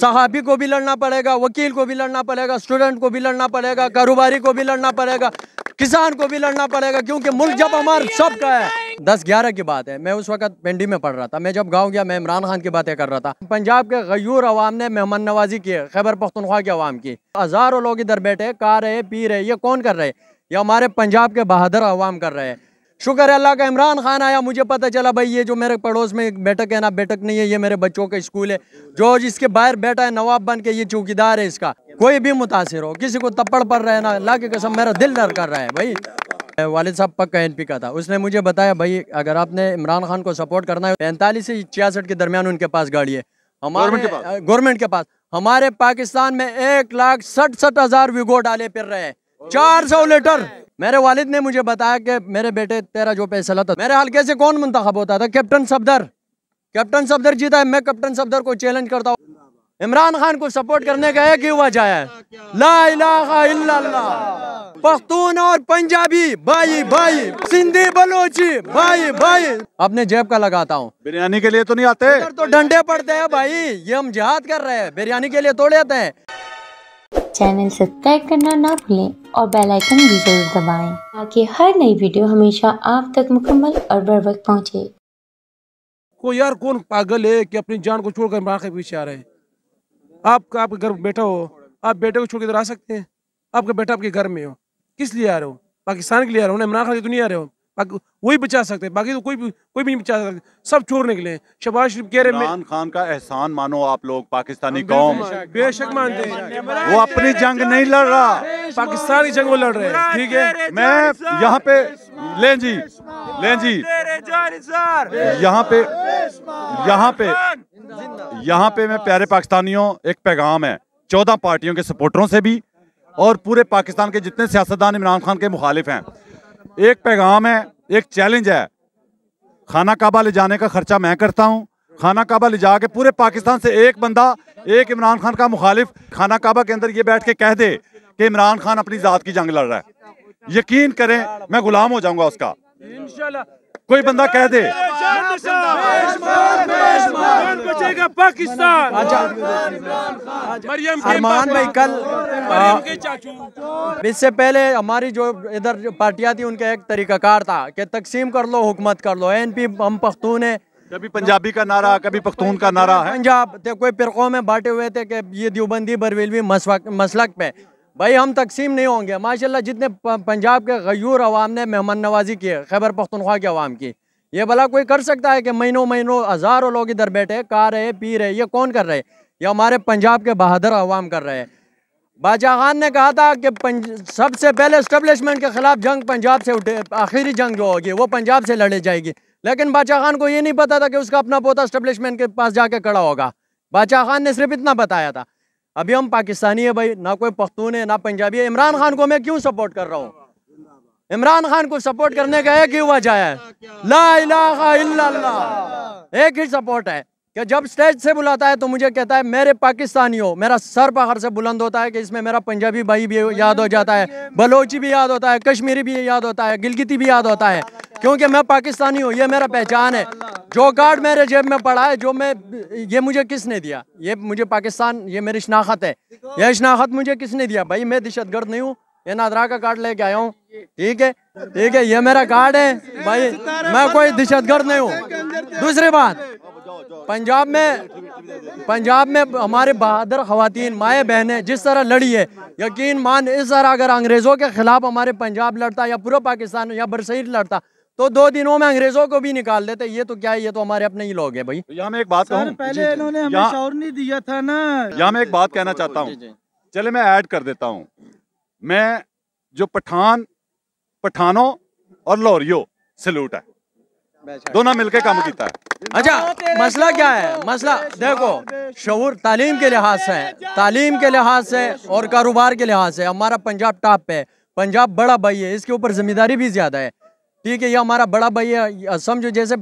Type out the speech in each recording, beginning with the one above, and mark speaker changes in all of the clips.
Speaker 1: सहाबी को भी लड़ना पड़ेगा वकील को भी लड़ना पड़ेगा स्टूडेंट को भी लड़ना पड़ेगा कारोबारी को भी लड़ना पड़ेगा किसान को भी लड़ना पड़ेगा क्योंकि मुल्क जब हमारे सब का है दस ग्यारह की बात है मैं उस वक्त पेंडी में पढ़ रहा था मैं जब गाँव गया मैं इमरान खान की बातें कर रहा था पंजाब के गयूर अवाम ने मेहमान नवाजी की खैबर पख्तनख्वा के अवाम की हज़ारों लोग इधर बैठे खा रहे पी रहे ये कौन कर रहे ये हमारे पंजाब के बहादुर अवाम कर रहे हैं शुक्र है अल्लाह का इमरान खान आया मुझे पता चला भाई ये जो मेरे पड़ोस में एक बैठक है ना बैठक नहीं है ये मेरे बच्चों का स्कूल है जो जिसके बाहर बैठा है नवाब बन के ये चौकीदार है इसका कोई भी मुतासर हो किसी को तप्पड़ पड़ रहा है ना अल्लाह की कसम मेरा दिल डर कर रहा है भाई वालिद साहब पक्का एन पी का था उसने मुझे बताया भाई अगर आपने इमरान खान को सपोर्ट करना है पैंतालीस से छियासठ के दरमियान उनके पास गाड़ी है हमारे गवर्नमेंट के पास हमारे पाकिस्तान में एक लाख सठ हजार विगो डाले फिर रहे हैं चार सौ लीटर मेरे वालिद ने मुझे बताया कि मेरे बेटे तेरा जो फैसला था मेरे हल्के से कौन मुंतखब होता था कैप्टन सफदर कैप्टन सफदर जीता है मैं कैप्टन सफदर को चैलेंज करता हूँ इमरान खान को सपोर्ट करने का एक ही वजह है ला पख्तून और पंजाबी भाई भाई सिंधी बलोची भाई भाई अपने जेब का लगाता हूँ बिरयानी के लिए तो नहीं आते तो डंडे पड़ते हैं भाई ये हम जहाद कर रहे हैं बिरयानी के लिए तोड़ आते हैं चैनल सब्सक्राइब करना ना भूलें और बेल आइकन भी जरूर दबाएं ताकि हर नई वीडियो हमेशा आप तक मुकम्मल और बर वक्त पहुँचे
Speaker 2: कोई यार कौन पागल है कि अपनी जान को छोड़कर इमरान के पीछे आ रहे हैं आपका आपके घर बेटा हो आप बेटे को छोड़ के इधर आ सकते हैं आपका बेटा आपके घर में हो किस लिए आ रहे हो पाकिस्तान के लिए आ रहे हो ना इमरान खान की दुनिया आ रहे हो बाकी वही बचा सकते हैं बाकी तो कोई भी कोई भी नहीं बचा सकते सब चोर निकले शबाज शरीफ कह रहे हैं खान का एहसान मानो आप लोग पाकिस्तानी कौम बेशक मानते हैं वो अपनी जंग नहीं लड़ रहा पाकिस्तानी जंग वो लड़ रहे हैं ठीक है मैं यहाँ पे ले जी ले जी
Speaker 1: यहाँ पे यहाँ पे
Speaker 2: यहाँ पे मैं प्यारे पाकिस्तानियों एक पैगाम है चौदह पार्टियों के सपोर्टरों से भी और पूरे पाकिस्तान के जितने सियासतदान इमरान खान के मुखालिफ हैं एक पैगाम है एक चैलेंज है खाना काबा ले जाने का खर्चा मैं करता हूँ खाना काबा ले जाके पूरे पाकिस्तान से एक बंदा एक इमरान खान का मुखालिफ खाना काबा के अंदर ये बैठ के कह दे कि इमरान खान अपनी ज़ात की जंग लड़ रहा है यकीन करें मैं गुलाम हो जाऊंगा उसका कोई बंदा कह दे
Speaker 1: बचेगा पाकिस्तान भाई कल इससे पहले हमारी जो इधर पार्टियाँ थी उनका एक तरीकाकार था कि तकसीम कर लो हुकूमत कर लो एन पी हम पख्तून है कभी पंजाबी का नारा कभी पख्तून का नारा है पंजाब तो कोई फिरकों में बांटे हुए थे कि ये दीवबंदी बरवेलवी मसलक पे भाई हम तकसीम नहीं होंगे माशाल्लाह जितने पंजाब के गयूर अवाम ने मेहमान नवाजी की है खैबर पख्तनख्वा के अवाम की ये भला कोई कर सकता है कि महीनों महीनों हज़ारों लोग इधर बैठे खा रहे पी रहे ये कौन कर रहे ये हमारे पंजाब के बहादुर अवाम कर रहे हैं बादशाह खान ने कहा था कि सबसे पहले इस्टबलिशमेंट के ख़िलाफ़ जंग पंजाब से उठे आखिरी जंग जो होगी वो पंजाब से लड़े जाएगी लेकिन बादशाह खान को ये नहीं पता था कि उसका अपना पोता इस्टबलिशमेंट के पास जाके खड़ा होगा बादशाह खान ने सिर्फ इतना बताया था अभी हम पाकिस्तानी है भाई ना कोई पख्तून है ना पंजाबी है इमरान खान को मैं क्यों सपोर्ट कर रहा हूँ इमरान खान को सपोर्ट करने का एक ही वजह है ला एक ही सपोर्ट है कि जब स्टेज से बुलाता है तो मुझे कहता है मेरे पाकिस्तानियों मेरा सर पखर से बुलंद होता है कि इसमें मेरा पंजाबी भाई भी याद हो जाता है बलोची भी याद होता है कश्मीरी भी याद होता है गिलगिती भी याद होता है क्योंकि मैं पाकिस्तानी हूँ ये मेरा पहचान है जो कार्ड मेरे जेब में पड़ा है जो मैं ये मुझे किसने दिया ये मुझे पाकिस्तान ये मेरी शनाखत है यह शनाखत मुझे किसने दिया भाई मैं दहशत गर्द नहीं हूँ ये नादरा का कार्ड लेके आया हूँ ठीक है ठीक है ये मेरा कार्ड है भाई मैं कोई दहशत गर्द नहीं हूँ दूसरी बात पंजाब में पंजाब में हमारे बहादुर खातन माए बहनें जिस तरह लड़ी है यकीन मान इस तरह अगर अंग्रेज़ों के ख़िलाफ़ हमारे पंजाब लड़ता या पूरा पाकिस्तान या बरसीर लड़ता तो दो दिनों में अंग्रेजों को भी निकाल देते ये तो क्या है ये तो हमारे अपने ही लोग है भाई
Speaker 2: यहाँ मैं एक बात कहूँ पहले इन्होंने शौर नहीं दिया था ना यहाँ मैं एक बात कहना चाहता हूँ चले मैं ऐड कर देता हूँ मैं जो पठान पठानों और लोरियो सल्यूट है
Speaker 1: दोनों मिलके काम किया है अच्छा मसला क्या है मसला देखो शहूर तालीम के लिहाज से है तालीम के लिहाज से और कारोबार के लिहाज से हमारा पंजाब टॉप पे पंजाब बड़ा भाई है इसके ऊपर जिम्मेदारी भी ज्यादा है ठीक है ये हमारा बड़ा भाई है समझो जैसे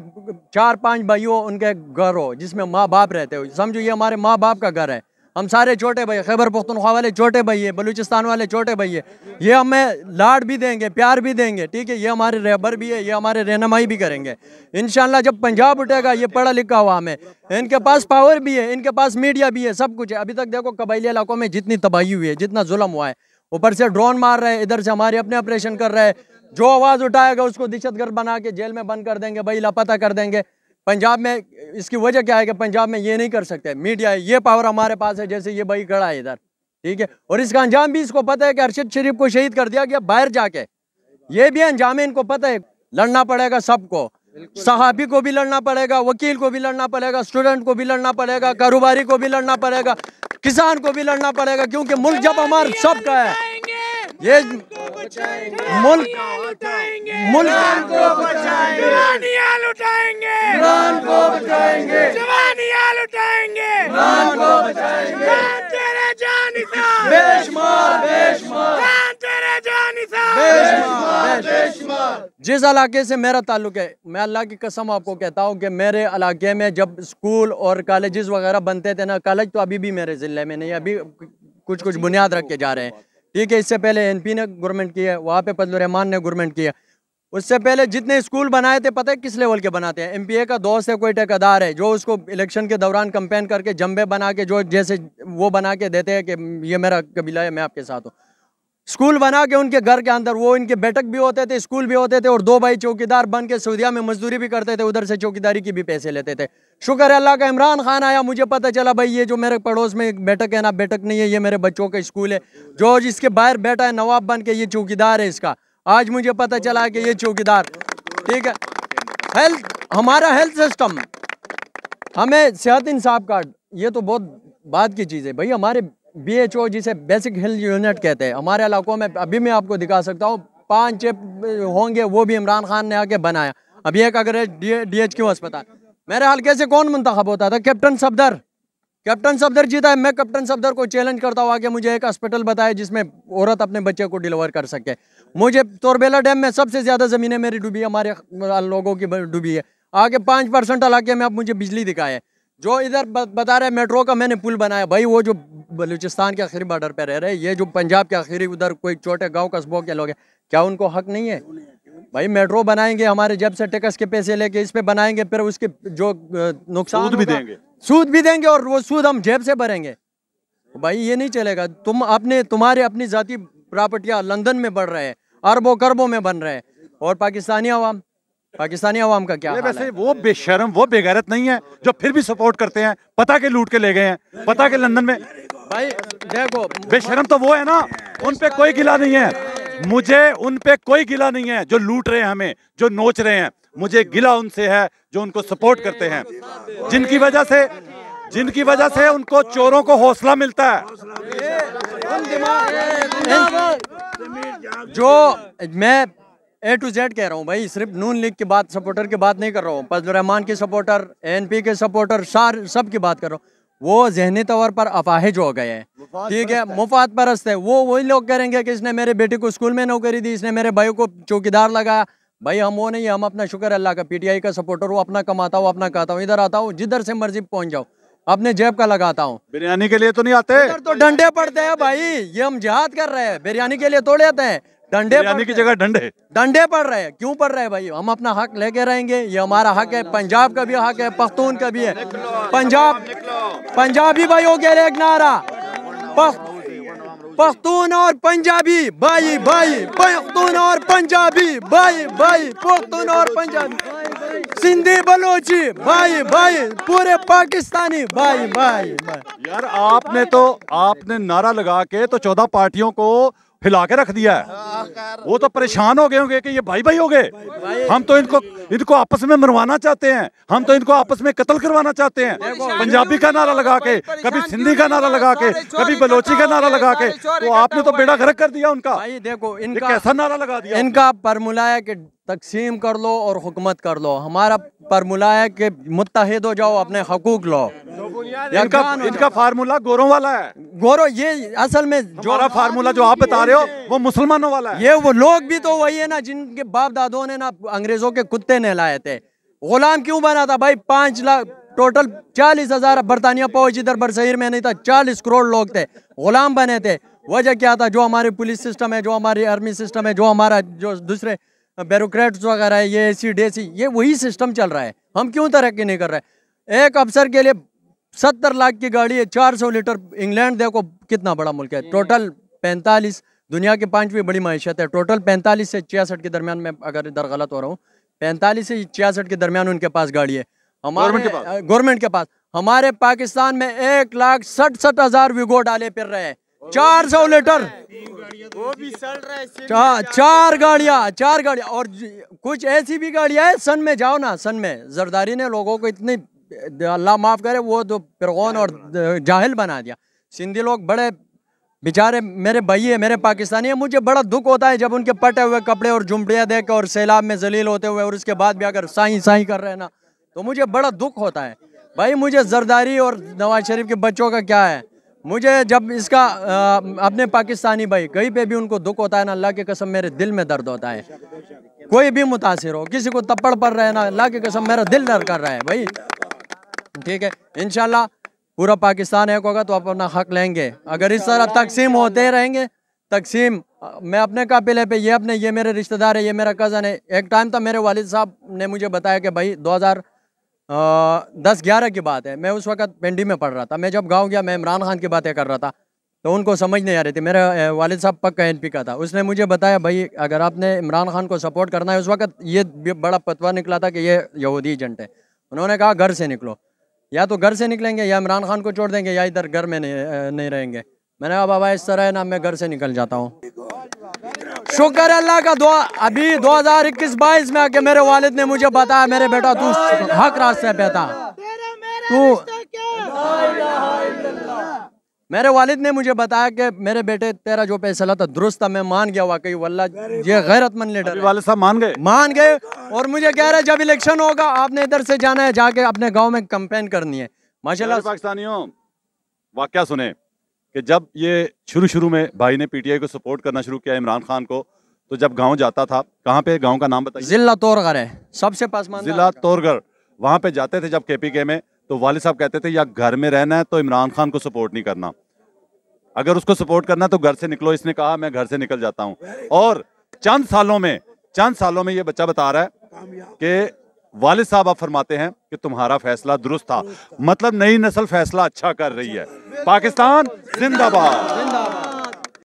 Speaker 1: चार पांच भाई हो उनके घर हो जिसमें माँ बाप रहते हो समझो ये हमारे माँ बाप का घर है हम सारे छोटे भाई खैबर पुख्तनख्वा वाले छोटे भाई है बलूचिस्तान वाले छोटे भाई है ये हमें लाड भी देंगे प्यार भी देंगे ठीक है ये हमारे रहबर भी है ये हमारे रहनमाई भी करेंगे इन जब पंजाब उठेगा ये पढ़ा लिखा हुआ हमें इनके पास पावर भी है इनके पास मीडिया भी है सब कुछ है अभी तक देखो कबायली इलाकों में जितनी तबाही हुई है जितना जुलम हुआ है ऊपर से ड्रोन मार रहे हैं इधर से हमारे अपने ऑपरेशन कर रहे हैं जो आवाज़ उठाएगा उसको दहशतगर्द बना के जेल में बंद कर देंगे भाई लापता कर देंगे पंजाब में इसकी वजह क्या है कि पंजाब में ये नहीं कर सकते मीडिया ये पावर हमारे पास है जैसे ये भाई खड़ा है इधर ठीक है और इसका अंजाम भी इसको पता है कि अरशद शरीफ को शहीद कर दिया गया बाहर जाके ये भी अंजाम इनको पता है लड़ना पड़ेगा सबको सहाबी को भी लड़ना पड़ेगा वकील को भी लड़ना पड़ेगा स्टूडेंट को भी लड़ना पड़ेगा कारोबारी को भी लड़ना पड़ेगा किसान को भी लड़ना पड़ेगा क्योंकि मुल्क जब हमारे सबका है ये मुल्क मुल्क को बचाएंगे लुटाएंगे को बचाएंगे जवानियां लुटाएंगे को बचाएंगे तेरे जिस इलाके से मेरा ताल्लुक है मैं अल्लाह की कसम आपको कहता हूँ कि मेरे इलाके में जब स्कूल और कॉलेजेस वगैरह बनते थे ना कॉलेज तो अभी भी मेरे ज़िले में नहीं अभी कुछ कुछ बुनियाद रख के जा रहे हैं ठीक है इससे पहले एनपी ने गवर्नमेंट किया वहाँ पे फजल रहमान ने गवर्नमेंट किया उससे पहले जितने स्कूल बनाए थे पता है किस लेवल के बनाते हैं एमपीए का दोस्त है कोई ठेकेदार है जो उसको इलेक्शन के दौरान कंपेन करके जम्बे बना के जो जैसे वो बना के देते हैं कि ये मेरा कबीला है मैं आपके साथ हूँ स्कूल बना के उनके घर के अंदर वो इनके बैठक भी होते थे स्कूल भी होते थे और दो भाई चौकीदार बन के सऊदिया में मजदूरी भी करते थे उधर से चौकीदारी की भी पैसे लेते थे शुक्र अल्लाह का इमरान खान आया मुझे पता चला भाई ये जो मेरे पड़ोस में बैठक है ना बैठक नहीं है ये मेरे बच्चों का स्कूल है जो इसके बाहर बैठा है नवाब बन के ये चौकीदार है इसका आज मुझे पता चला कि ये चौकीदार ठीक है हेल्थ हमारा हेल्थ सिस्टम हमें सेहत इंसाफ कार्ड ये तो बहुत बात की चीज़ है भाई हमारे बीएचओ जिसे बेसिक हेल्थ यूनिट कहते हैं हमारे इलाकों में अभी मैं आपको दिखा सकता हूँ पाँच होंगे वो भी इमरान खान ने आके बनाया अभी एक अगर डी एच क्यू अस्पताल मेरे हल्के से कौन मुंतखब होता था कैप्टन सफदर कैप्टन सफदर जीता है मैं कैप्टन सफदर को चैलेंज करता हूँ आगे मुझे एक हॉस्पिटल बताया जिसमें औरत अपने बच्चे को डिलीवर कर सके मुझे तोरबेला डैम में सबसे ज़्यादा ज़मीनें मेरी डूबी हमारे लोगों की डूबी है आगे पाँच परसेंट इलाके में आप मुझे बिजली दिखाए जो इधर बता रहे मेट्रो का मैंने पुल बनाया भाई वो जो बलूचिस्तान के आखिरी बॉर्डर पे रह रहे ये जो पंजाब के आखिरी उधर कोई छोटे गांव कस्बों के लोग हैं क्या उनको हक नहीं है भाई मेट्रो बनाएंगे हमारे जब से टैक्स के पैसे लेके इस पे बनाएंगे फिर उसके जो नुकसान सूद भी देंगे सूद भी देंगे और वो सूद हम जेब से भरेंगे भाई ये नहीं चलेगा तुम अपने तुम्हारे अपनी जाति प्रॉपर्टियाँ लंदन में बढ़ रहे हैं अरबों करबों में बन रहे हैं और पाकिस्तानी आवाम पाकिस्तानी आवाम का क्या वैसे वो बेशरम वो बेगैरत नहीं है जो फिर भी सपोर्ट करते हैं पता के लूट के ले गए हैं पता के लंदन में
Speaker 2: भाई देखो बेशरम तो वो है ना उन पर कोई गिला नहीं है मुझे उन पर कोई गिला नहीं है जो लूट रहे हैं हमें जो नोच रहे हैं मुझे गिला उनसे है जो उनको सपोर्ट करते हैं जिनकी वजह से जिनकी वजह से उनको चोरों को हौसला
Speaker 1: मिलता है जो मैं ए टू जेड कह रहा हूँ भाई सिर्फ नून लीग की बात सपोर्टर की बात नहीं कर रहा हूँ फजल रहमान के सपोर्टर एन पी के सपोर्टर सार सब की बात कर रहा हूँ वो जहनी तौर पर अफाहिज हो गए हैं ठीक है मुफाद परस्त है वो वही लोग करेंगे कि इसने मेरे बेटे को स्कूल में नौकरी दी इसने मेरे भाई को चौकीदार लगाया भाई हम वो नहीं हम अपना शुक्र अल्लाह का पीटीआई का सपोर्टर हूँ अपना कमाता हूँ अपना कहता हूँ इधर आता हूँ जिधर से मर्जी पहुंच जाओ अपने जेब का लगाता हूँ बिरयानी के लिए तो नहीं आते तो डंडे पड़ते हैं भाई ये हम जहाद कर रहे हैं बिरयानी के लिए तोड़ आते हैं डंडे यानी की जगह डंडे डंडे पड़ रहे हैं क्यों पड़ रहे हैं भाई हम अपना हक लेके रहेंगे ये हमारा हक है पंजाब का भी हक है पख्तून का भी है पंजाब पंजाबी भाइयों के लिए एक नारा पख्तून और पंजाबी भाई भाई पख्तून और पंजाबी भाई भाई पख्तून और पंजाबी सिंधी बलोची भाई भाई पूरे पाकिस्तानी भाई भाई यार आपने
Speaker 2: तो आपने नारा लगा के तो चौदह पार्टियों को फैला के रख दिया है वो तो परेशान हो गए होंगे कि ये भाई भाई हो गए हम तो इनको इनको आपस में मरवाना चाहते हैं हम तो इनको आपस में कत्ल करवाना चाहते हैं पंजाबी का नारा लगा के कभी सिंधी का नारा
Speaker 1: लगा के कभी बलोची का नारा लगा के तो आपने तो बेड़ा गर्क कर दिया उनका देखो इनका कैसा नारा लगा दिया इनका फर्मूला है की तकसीम कर लो और हुकूमत कर लो हमारा फार्मूला है कि मुतहद हो जाओ अपने हकूक लो इनका इनका फार्मूला गोरों वाला है गोरो ये असल में जो फार्मूला जो आप बता रहे हो वो मुसलमानों वाला है ये वो लोग भी तो वही है ना जिनके बाप दादों ने ना अंग्रेजों के कुत्ते नहलाए थे गुलाम क्यों बना था भाई पांच लाख टोटल चालीस हजार बरतानिया पहुंच इधर बरसहीर में नहीं था चालीस करोड़ लोग थे गुलाम बने थे वजह क्या था जो हमारे पुलिस सिस्टम है जो हमारी आर्मी सिस्टम है जो हमारा जो दूसरे ब्यूरोक्रेट्स वगैरह ये ऐसी सी ये वही सिस्टम चल रहा है हम क्यों तरक्की नहीं कर रहे हैं एक अफसर के लिए सत्तर लाख की गाड़ी है चार सौ लीटर इंग्लैंड देखो कितना बड़ा मुल्क है टोटल पैंतालीस दुनिया की पांचवी बड़ी मैशियत है टोटल पैंतालीस से छियासठ के दरमियान में अगर इधर गलत हो रहा हूँ पैंतालीस से छियासठ के दरमियान उनके पास गाड़ी है हमारे गवर्नमेंट के पास हमारे पाकिस्तान में एक लाख सठ हजार विगो डाले फिर रहे हैं चार सौ लीटर वो भी चल रहा है चार चार गाड़िया चार गाड़िया और कुछ ऐसी भी गाड़िया है सन में जाओ ना सन में जरदारी ने लोगों को इतनी अल्लाह माफ़ करे वो तो फिरगौन और जाहिल बना दिया सिंधी लोग बड़े बेचारे मेरे भाई है मेरे पाकिस्तानी है मुझे बड़ा दुख होता है जब उनके पटे हुए कपड़े और झुमड़ियाँ देख और सैलाब में जलील होते हुए और उसके बाद भी अगर साई साई कर रहे ना तो मुझे बड़ा दुख होता है भाई मुझे जरदारी और नवाज शरीफ के बच्चों का क्या है मुझे जब इसका आ, अपने पाकिस्तानी भाई कहीं पे भी उनको दुख होता है ना अल्लाह की कसम मेरे दिल में दर्द होता है कोई भी मुतासर हो किसी को तप्पड़ पड़ रहे ना अल्लाह की कसम मेरा दिल दर्द कर रहा है भाई ठीक है इनशाला पूरा पाकिस्तान एक होगा तो आप अपना हक लेंगे अगर इस तरह तकसीम होते रहेंगे तकसीम मैं अपने काबिले पे ये अपने ये मेरे रिश्तेदार है ये मेरा कज़न है एक टाइम तो मेरे वालिद साहब ने मुझे बताया कि भाई 2000 दस ग्यारह की बात है मैं उस वक्त पेंडी में पढ़ रहा था मैं जब गाँव गया मैं इमरान खान की बातें कर रहा था तो उनको समझ नहीं आ रही थी मेरे वालिद साहब पक्का एन पी का था उसने मुझे बताया भाई अगर आपने इमरान खान को सपोर्ट करना है उस वक्त ये बड़ा पतवा निकला था कि ये यहूदी एजेंट है उन्होंने कहा घर से निकलो या तो घर से निकलेंगे या इमरान खान को छोड़ देंगे या इधर घर में नहीं, नहीं रहेंगे मैंने कहा बाबा इस तरह है ना मैं घर से निकल जाता हूँ शुक्र अल्लाह का दो अभी 2021 हजार इक्कीस में आके मेरे वालिद ने मुझे बताया मेरे बेटा तू हक रास्ते पे था तू मेरे वालिद ने मुझे बताया कि मेरे बेटे तेरा जो फैसला था दुरुस्त था मैं मान गया वाकई वल्ला ये गैरतमंद लीडर वाले साहब मान गए मान गए और मुझे कह रहे जब इलेक्शन होगा आपने इधर से जाना है जाके अपने गांव में कंपेन करनी है माशाल्लाह
Speaker 2: पाकिस्तानियों वाक्य सुने कि जब ये शुरू शुरू में भाई ने पीटीआई को सपोर्ट करना शुरू किया इमरान खान को तो जब गांव जाता था कहाँ पे गांव का नाम बताइए जिला तोरगर है सबसे पास जिला तोरगर वहाँ पे जाते थे जब केपीके में तो वाले साहब कहते थे या घर में रहना है तो इमरान खान को सपोर्ट नहीं करना अगर उसको सपोर्ट करना है तो घर से निकलो इसने कहा मैं घर से निकल जाता हूँ और चंद सालों में चंद सालों में ये बच्चा बता रहा है कि वालिद साहब आप फरमाते हैं कि तुम्हारा फैसला दुरुस्त था मतलब नई नस्ल फैसला अच्छा कर रही है पाकिस्तान जिंदाबाद